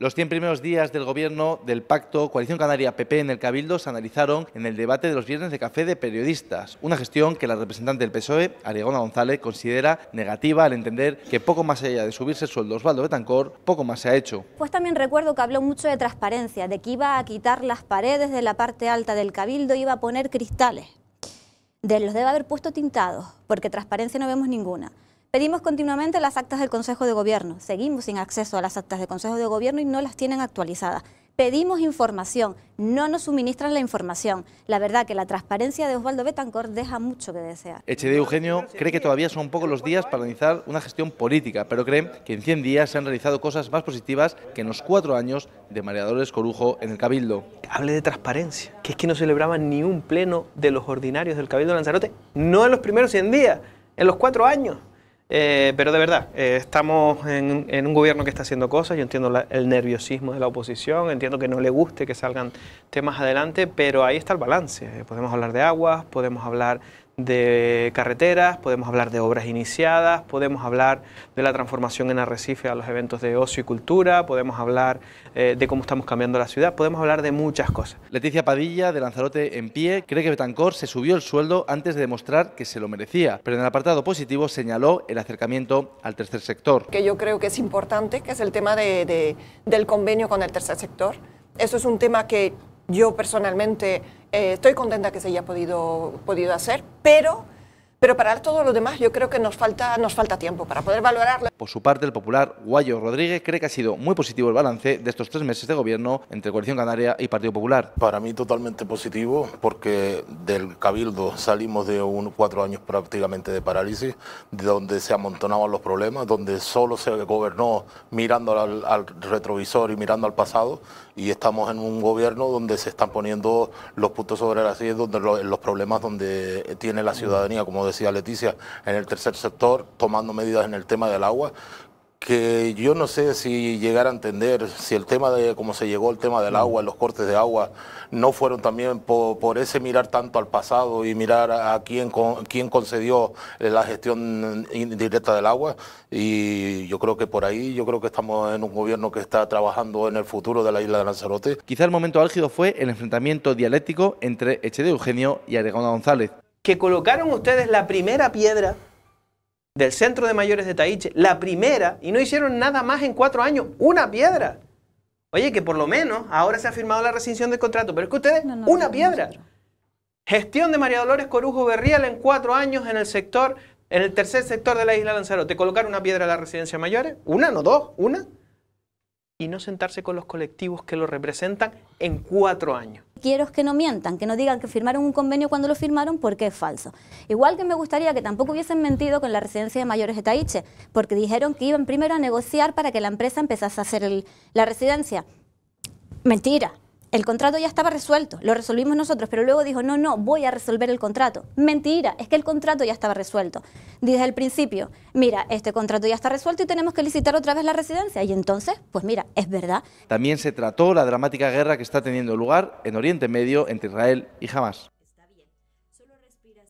Los 100 primeros días del gobierno del pacto Coalición Canaria-PP en el Cabildo se analizaron en el debate de los viernes de café de periodistas, una gestión que la representante del PSOE, Ariagona González, considera negativa al entender que poco más allá de subirse el sueldo Osvaldo Betancor, poco más se ha hecho. Pues también recuerdo que habló mucho de transparencia, de que iba a quitar las paredes de la parte alta del Cabildo, y iba a poner cristales. De los debe haber puesto tintados, porque transparencia no vemos ninguna. Pedimos continuamente las actas del Consejo de Gobierno. Seguimos sin acceso a las actas del Consejo de Gobierno y no las tienen actualizadas. Pedimos información, no nos suministran la información. La verdad que la transparencia de Osvaldo Betancor deja mucho que desear. de Eugenio cree que todavía son pocos los días para realizar una gestión política, pero cree que en 100 días se han realizado cosas más positivas que en los cuatro años de Mareadores Corujo en el Cabildo. Hable de transparencia, que es que no celebraban ni un pleno de los ordinarios del Cabildo de Lanzarote, no en los primeros 100 días, en los cuatro años. Eh, pero de verdad, eh, estamos en, un gobierno que está haciendo cosas, yo entiendo el nerviosismo de la oposición, entiendo que no le guste que salgan temas adelante, pero ahí está el balance. Eh, podemos hablar de aguas, podemos hablar de carreteras, podemos hablar de obras iniciadas, podemos hablar de la transformación en Arrecife a los eventos de ocio y cultura, podemos hablar eh, de cómo estamos cambiando la ciudad, podemos hablar de muchas cosas. Leticia Padilla, de Lanzarote en pie, cree que Betancor se subió el sueldo antes de demostrar que se lo merecía, pero en el apartado positivo señaló el acercamiento al tercer sector. Que yo creo que es importante, que es el tema del convenio con el tercer sector. Eso es un tema que yo personalmente eh, estoy contenta que se haya podido, podido hacer, pero pero para todo lo demás yo creo que nos falta, nos falta tiempo para poder valorarlo. Por su parte, el popular Guayo Rodríguez cree que ha sido muy positivo el balance de estos tres meses de gobierno entre Coalición Canaria y Partido Popular. Para mí totalmente positivo porque del Cabildo salimos de cuatro años prácticamente de parálisis, de donde se amontonaban los problemas, donde solo se gobernó mirando al, retrovisor y mirando al pasado y estamos en un gobierno donde se están poniendo los puntos sobre las sillas, donde los, los problemas donde tiene la ciudadanía como decía Leticia, en el tercer sector, tomando medidas en el tema del agua, que yo no sé si llegar a entender si el tema de cómo se llegó el tema del mm. agua, los cortes de agua, no fueron también por, ese mirar tanto al pasado y mirar a quién, quién concedió la gestión indirecta del agua. Y yo creo que por ahí, yo creo que estamos en un gobierno que está trabajando en el futuro de la isla de Lanzarote. Quizá el momento álgido fue el enfrentamiento dialéctico entre Eche de Eugenio y Aregona González que colocaron ustedes la primera piedra del centro de mayores de Taiche, la primera, y no hicieron nada más en cuatro años, una piedra. Oye, que por lo menos ahora se ha firmado la rescisión del contrato, pero es que ustedes, una piedra. Gestión de María Dolores Corujo Berrial en cuatro años en el sector, en el tercer sector de la isla Lanzarote. Colocar una piedra a la residencia mayores, una, no dos, una. Y no sentarse con los colectivos que lo representan en cuatro años. Quiero es que no mientan, que no digan que firmaron un convenio cuando lo firmaron porque es falso. Igual que me gustaría que tampoco hubiesen mentido con la residencia de mayores de Taiche, porque dijeron que iban primero a negociar para que la empresa empezase a hacer la residencia. Mentira, el contrato ya estaba resuelto, lo resolvimos nosotros, pero luego dijo, no, no, voy a resolver el contrato. Mentira, es que el contrato ya estaba resuelto. Desde el principio, mira, este contrato ya está resuelto y tenemos que licitar otra vez la residencia. Y entonces, pues mira, es verdad. También se trató la dramática guerra que está teniendo lugar en Oriente Medio entre Israel y Hamas.